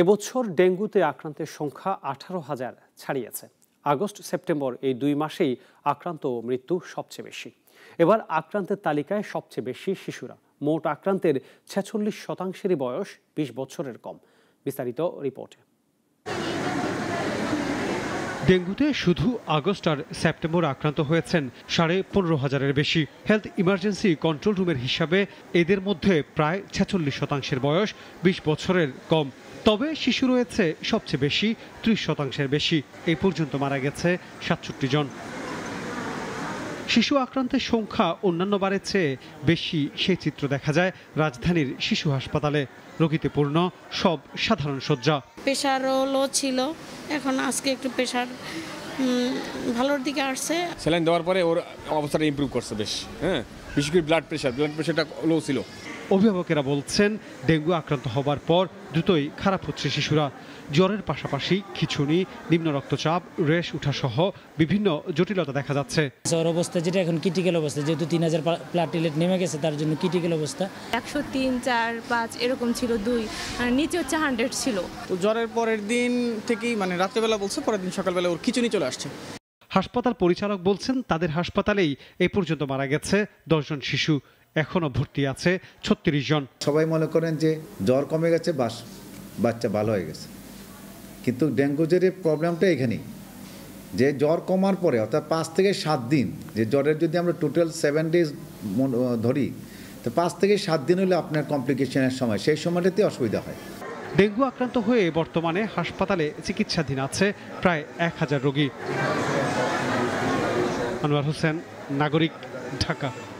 এবছর ডেঙ্গুতে আক্রান্তের সংখ্যা আঠারো হাজার ছাড়িয়েছে আগস্ট সেপ্টেম্বর এই দুই মাসেই আক্রান্ত ও মৃত্যু সবচেয়ে বেশি এবার আক্রান্তের তালিকায় সবচেয়ে বেশি শিশুরা মোট আক্রান্তের ছেচল্লিশ শতাংশেরই বয়স বিশ বছরের কম বিস্তারিত রিপোর্টে ডেঙ্গুতে শুধু আগস্ট আর সেপ্টেম্বর আক্রান্ত হয়েছেন সাড়ে পনেরো হাজারের বেশি হেলথ ইমার্জেন্সি কন্ট্রোল রুমের হিসাবে এদের মধ্যে প্রায় ছেচল্লিশ শতাংশের বয়স বিশ বছরের কম তবে শিশু রয়েছে সবচেয়ে বেশি ত্রিশ শতাংশের বেশি এই পর্যন্ত মারা গেছে সাতষট্টি জন শিশু আক্রান্তের সংখ্যা অন্যান্য বারের চেয়ে বেশি সেই চিত্র দেখা যায় রাজধানীর শিশু হাসপাতালে রোগীতে পূর্ণ সব সাধারণ শয্যা প্রেশার লো ছিল এখন আজকে একটু প্রেশার ভালোর দিকে আসছে স্যালাইন দেওয়ার পরে ওর অবস্থাটা ইম্প্রুভ করছে বেশ হ্যাঁ বিশেষ করে ব্লাড প্রেশার ব্লাড প্রেশারটা লো ছিল অভিভাবকেরা বলছেন ডেঙ্গু আক্রান্ত হবার পর দ্রুতই খারাপ হচ্ছে শিশুরা জ্বরের পাশাপাশি খিচুনি নিম্ন রক্তচাপ রেশ সহ বিভিন্ন জটিলতা দেখা যাচ্ছে জ্বর অবস্থা যেটা এখন ক্রিটিক্যাল অবস্থা যেহেতু তিন হাজার প্লাটিলেট নেমে গেছে তার জন্য ক্রিটিক্যাল অবস্থা একশো তিন চার পাঁচ এরকম ছিল দুই মানে নিচে হচ্ছে হান্ড্রেড ছিল তো জ্বরের পরের দিন থেকেই মানে রাত্রেবেলা বলছে পরের দিন সকালবেলা ওর খিচুনি চলে আসছে হাসপাতাল পরিচালক বলছেন তাদের হাসপাতালেই এ পর্যন্ত মারা গেছে দশজন শিশু এখনও ভর্তি আছে ছত্রিশ জন সবাই মনে করেন যে জ্বর কমে গেছে বাস বাচ্চা ভালো হয়ে গেছে কিন্তু ডেঙ্গু জ্বরের প্রবলেমটা এখানেই যে জ্বর কমার পরে অর্থাৎ পাঁচ থেকে সাত দিন যে জ্বরের যদি আমরা টোটাল সেভেন ডেজ ধরি তো পাঁচ থেকে সাত দিন হলে আপনার কমপ্লিকেশনের সময় সেই সময়টাতে অসুবিধা হয় ডেঙ্গু আক্রান্ত হয়ে বর্তমানে হাসপাতালে চিকিৎসাধীন আছে প্রায় এক হাজার রোগী আনোয়ার হোসেন নাগরিক ঢাকা